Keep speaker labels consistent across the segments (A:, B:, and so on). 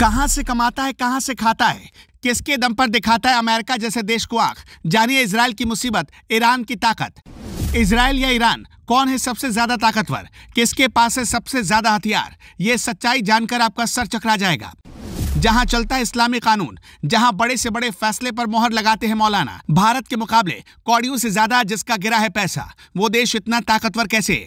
A: कहां से कमाता है कहां से खाता है किसके दम पर दिखाता है अमेरिका जैसे देश को आंख जानिए इसराइल की मुसीबत ईरान की ताकत इसराइल या ईरान कौन है सबसे ज्यादा ताकतवर किसके पास है सबसे ज्यादा हथियार ये सच्चाई जानकर आपका सर चकरा जाएगा जहां चलता है इस्लामी कानून जहां बड़े से बड़े फैसले पर मोहर लगाते हैं मौलाना भारत के मुकाबले कौड़ियों से ज्यादा जिसका गिरा है पैसा वो देश इतना ताकतवर कैसे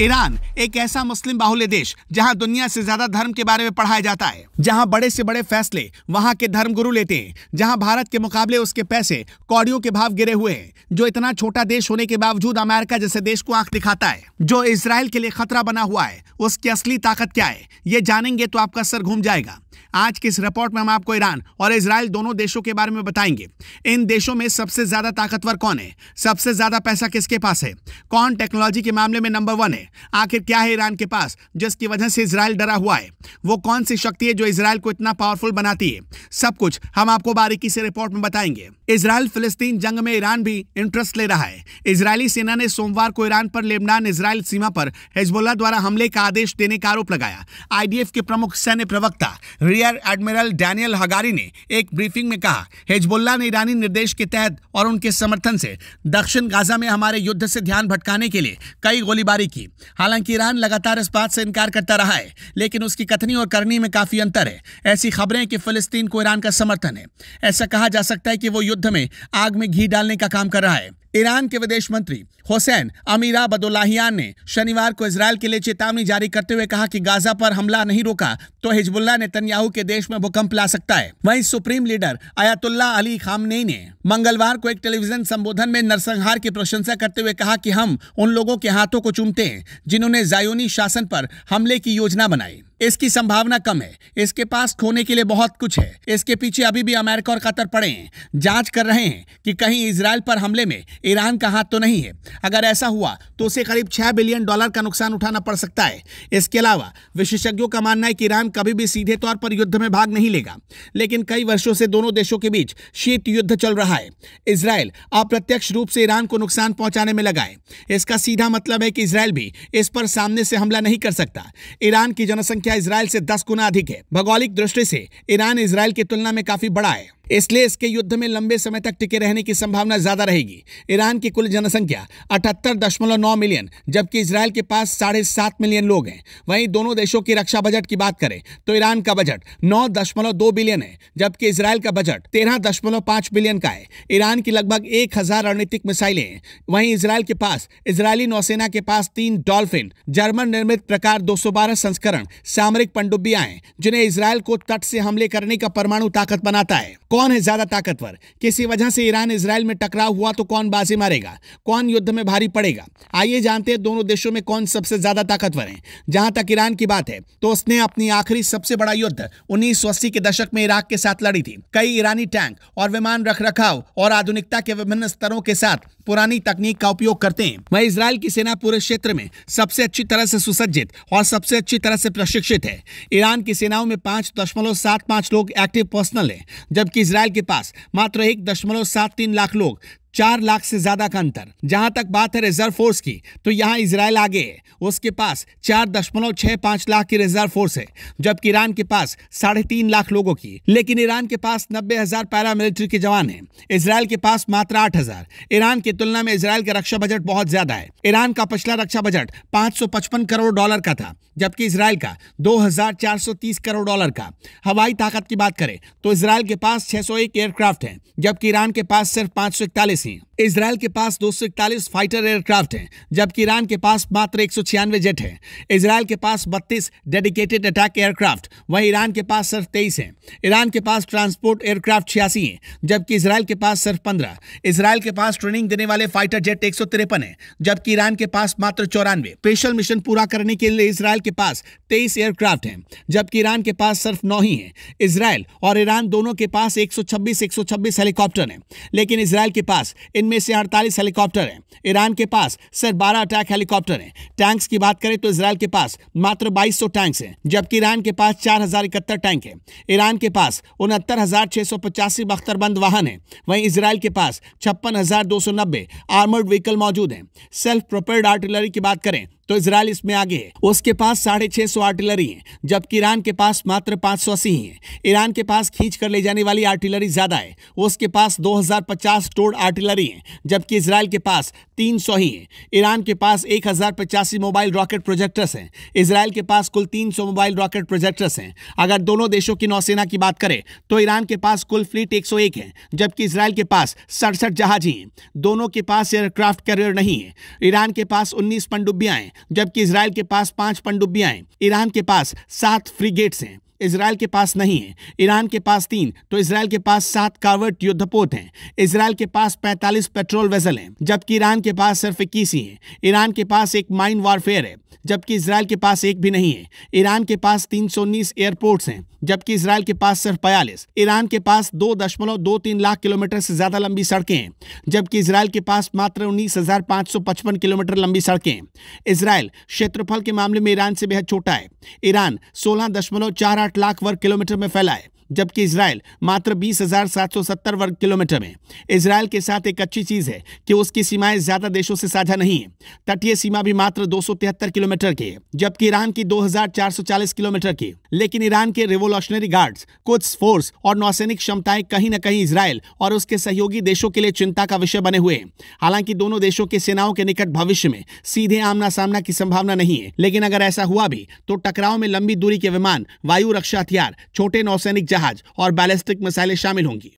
A: ईरान एक ऐसा मुस्लिम बाहुल्य देश जहां दुनिया से ज्यादा धर्म के बारे में पढ़ाया जाता है जहां बड़े से बड़े फैसले वहां के धर्म गुरु लेते हैं जहां भारत के मुकाबले उसके पैसे कौड़ियों के भाव गिरे हुए हैं जो इतना छोटा देश होने के बावजूद अमेरिका जैसे देश को आंख दिखाता है जो इसराइल के लिए खतरा बना हुआ है उसकी असली ताकत क्या है ये जानेंगे तो आपका सर घूम जाएगा आज के इस रिपोर्ट में हम आपको ईरान और इसराइल दोनों देशों के बारे में बताएंगे इन देशों में सबसे ज्यादा ताकतवर कौन है सबसे ज्यादा पैसा किसके पास है कौन टेक्नोलॉजी के मामले में नंबर वन है आखिर क्या है ईरान के पास जिसकी वजह से इसराइल डरा हुआ है वो कौन सी शक्ति है जो इसराइल को इतना पावरफुल बनाती है सब कुछ हम आपको बारीकी से रिपोर्ट में बताएंगे इसराइल फिलिस्तीन जंग में ईरान भी इंटरेस्ट ले रहा है इसराइली सेना ने सोमवार को ईरान पर लेबनान इसराइल सीमा पर हिजबुल्ला द्वारा हमले का आदेश देने का आरोप लगाया आईडीएफ के प्रमुख सैन्य प्रवक्ता rear rear admiral Daniel Hagari ने एक ब्रीफिंग में कहा हिजबुल्ला ने ईरानी निर्देश के तहत और उनके समर्थन से दक्षिण गाजा में हमारे युद्ध से ध्यान भटकाने के लिए कई गोलीबारी की हालांकि ईरान लगातार इस बात से इनकार करता रहा है लेकिन उसकी कथनी और करनी में काफी अंतर है ऐसी खबरें कि फिलिस्तीन को ईरान का समर्थन है ऐसा कहा जा सकता है कि वो युद्ध में आग में घी डालने का काम कर रहा है ईरान के विदेश मंत्री हुसैन अमीरा बदोलाहिया ने शनिवार को इसराइल के लिए चेतावनी जारी करते हुए कहा कि गाजा पर हमला नहीं रोका तो हिजबुल्ला नेतन्याहू के देश में भूकंप ला सकता है वहीं supreme leader Ayatollah Ali Khamenei ने मंगलवार को एक टेलीविजन संबोधन में नरसंहार की प्रशंसा करते हुए कहा कि हम उन लोगों के हाथों को चूमते हैं जिन्होंने जायोनी शासन पर हमले की योजना बनाई इसकी संभावना कम है इसके पास खोने के लिए बहुत कुछ है इसके पीछे अभी भी अमेरिका और कतर पड़े हैं जांच कर रहे हैं कि कहीं इसराइल पर हमले में ईरान का हाथ तो नहीं है अगर ऐसा हुआ तो उसे करीब छह बिलियन डॉलर का नुकसान उठाना पड़ सकता है इसके अलावा विशेषज्ञों का मानना है कि ईरान कभी भी सीधे तौर पर युद्ध में भाग नहीं लेगा लेकिन कई वर्षों से दोनों देशों के बीच शीत युद्ध चल रहा है इसराइल अप्रत्यक्ष रूप से ईरान को नुकसान पहुंचाने में लगा है इसका सीधा मतलब है कि इसराइल भी इस पर सामने से हमला नहीं कर सकता ईरान की जनसंख्या इसराइल से दस गुना अधिक है भौगोलिक दृष्टि से ईरान इसराइल की तुलना में काफी बड़ा है इसलिए इसके युद्ध में लंबे समय तक टिके रहने की संभावना ज्यादा रहेगी ईरान की कुल जनसंख्या अठहत्तर दशमलव नौ मिलियन जबकि इसराइल के पास साढ़े सात मिलियन लोग हैं वहीं दोनों देशों की रक्षा बजट की बात करें तो ईरान का बजट नौ दशमलव दो बिलियन है जबकि इसराइल का बजट तेरह दशमलव पांच बिलियन का है ईरान की लगभग एक हजार रणनीतिक मिसाइलें हैं वहीं इसराइल के पास इसराइली नौसेना के पास तीन डॉल्फिन जर्मन निर्मित प्रकार दो संस्करण सामरिक पनडुब्बियां हैं जिन्हें इसराइल को तट से हमले करने का परमाणु ताकत बनाता है कौन है ज्यादा ताकतवर किसी वजह से ईरान इसराइल में टकराव हुआ तो कौन बाजी मारेगा कौन युद्ध में भारी पड़ेगा आइए जानते हैं दोनों देशों में कौन सबसे ज्यादा ताकतवर है जहां तक ईरान की बात है तो उसने अपनी आखिरी सबसे बड़ा युद्ध उन्नीस के दशक में इराक के साथ लड़ी थी कई ईरानी टैंक और विमान रख रखाव और आधुनिकता के विभिन्न स्तरों के साथ पुरानी तकनीक का उपयोग करते हैं वह इसराइल की सेना पूरे क्षेत्र में सबसे अच्छी तरह से सुसज्जित और सबसे अच्छी तरह से प्रशिक्षित है ईरान की सेनाओं में पांच दशमलव सात पांच लोग एक्टिव पर्सनल है जबकि इसराइल के पास मात्र एक दशमलव सात तीन लाख लोग चार लाख से ज्यादा का अंतर जहां तक बात है रिजर्व फोर्स की तो यहां इसराइल आगे है उसके पास चार दशमलव छह पांच लाख की रिजर्व फोर्स है जबकि ईरान के पास साढ़े तीन लाख लोगों की लेकिन ईरान के पास नब्बे हजार पैरामिलिट्री के जवान हैं इसराइल के पास मात्र आठ हजार ईरान की तुलना में इसराइल का रक्षा बजट बहुत ज्यादा है ईरान का पिछला रक्षा बजट पांच करोड़ डॉलर का था जबकि इसराइल का दो करोड़ डॉलर का हवाई ताकत की बात करें तो इसराइल के पास छह एयरक्राफ्ट है जबकि ईरान के पास सिर्फ पांच हैं इसराइल के पास दो फाइटर एयरक्राफ्ट हैं जबकि ईरान के पास मात्र एक जेट हैं इसराइल के पास 32 डेडिकेटेड अटैक एयरक्राफ्ट वहीं ईरान के पास सिर्फ तेईस हैं ईरान के पास ट्रांसपोर्ट एयरक्राफ्ट छियासी हैं जबकि इसराइल के पास सिर्फ 15 इसराइल के पास ट्रेनिंग देने वाले फाइटर जेट एक हैं जबकि ईरान के पास मात्र चौरानवे स्पेशल मिशन पूरा करने के लिए इसराइल के पास तेईस एयरक्राफ्ट हैं जबकि ईरान के पास सिर्फ नौ ही हैं इसराइल और ईरान दोनों के पास एक सौ हेलीकॉप्टर हैं लेकिन इसराइल के पास इनमें से अड़तालीस हेलीकॉप्टर हैं ईरान के पास सिर्फ बारह अटैक हेलीकॉप्टर हैं टैंक्स की बात करें तो इसराइल के पास मात्र 2200 टैंक्स हैं जबकि ईरान के पास चार टैंक हैं ईरान के पास उनहत्तर बख्तरबंद वाहन हैं वहीं इसराइल के पास छप्पन आर्मर्ड व्हीकल मौजूद हैं सेल्फ प्रोपेल्ड आर्टिलरी की बात करें तो इसराइल इसमें आगे है उसके पास साढ़े छह सौ आर्टिलरी है जबकि ईरान के पास मात्र पाँच सौ अस्सी है ईरान के पास खींच कर ले जाने वाली आर्टिलरी ज्यादा है उसके पास दो हजार पचास टोड आर्टिलरी है जबकि इसराइल के पास तीन सौ ही है ईरान के पास एक हजार पचासी मोबाइल रॉकेट प्रोजेक्टर्स हैं इसराइल के पास कुल तीन सौ मोबाइल रॉकेट प्रोजेक्टर्स हैं अगर दोनों देशों की नौसेना की बात करें तो ईरान के पास कुल फ्लीट एक सौ एक है जबकि इसराइल के पास सड़सठ जहाज ही हैं दोनों के पास एयरक्राफ्ट कैरियर नहीं है ईरान के पास उन्नीस पनडुब्बियां हैं जबकि इसराइल के पास पांच पनडुब्बियां हैं ईरान के पास सात फ्रीगेट्स हैं इसराइल के पास नहीं है ईरान के पास तीन तो इसराइल के पास सात कार्वर्ट युद्धपोत हैं इसराइल के पास 45 पेट्रोल वेजल हैं जबकि ईरान के पास सिर्फ इक्कीस ही हैं ईरान के पास एक माइन वारफेयर है जबकि इसराइल के पास एक भी नहीं है ईरान के पास तीन सौ उन्नीस एयरपोर्ट्स हैं जबकि इसराइल के पास सिर्फ बयालीस ईरान के पास दो दशमलव दो तीन लाख किलोमीटर से ज्यादा लंबी सड़कें हैं जबकि इसराइल के पास मात्र उन्नीस हजार पाँच सौ पचपन किलोमीटर लंबी सड़कें हैं इसराइल क्षेत्रफल के मामले में ईरान से बेहद छोटा है ईरान सोलह दशमलव चार आठ लाख वर्ग किलोमीटर में फैला है जबकि इसराइल मात्र 20,770 वर्ग किलोमीटर में इसराइल के साथ एक अच्छी चीज है कि उसकी सीमाएं ज्यादा देशों से साझा नहीं है तटीय सीमा भी मात्र तिहत्तर किलोमीटर की है जबकि ईरान की 2,440 किलोमीटर की लेकिन ईरान के रिवोल्यूशनरी गार्ड कुछ फोर्स और नौसैनिक क्षमताएं कहीं न कहीं इसराइल और उसके सहयोगी देशों के लिए चिंता का विषय बने हुए हैं हालांकि दोनों देशों की सेनाओं के निकट भविष्य में सीधे आमना सामना की संभावना नहीं है लेकिन अगर ऐसा हुआ भी तो टकराव में लंबी दूरी के विमान वायु रक्षा हथियार छोटे नौसैनिक जहाज जहाज और बैलिस्टिक मिसाइलें शामिल होंगी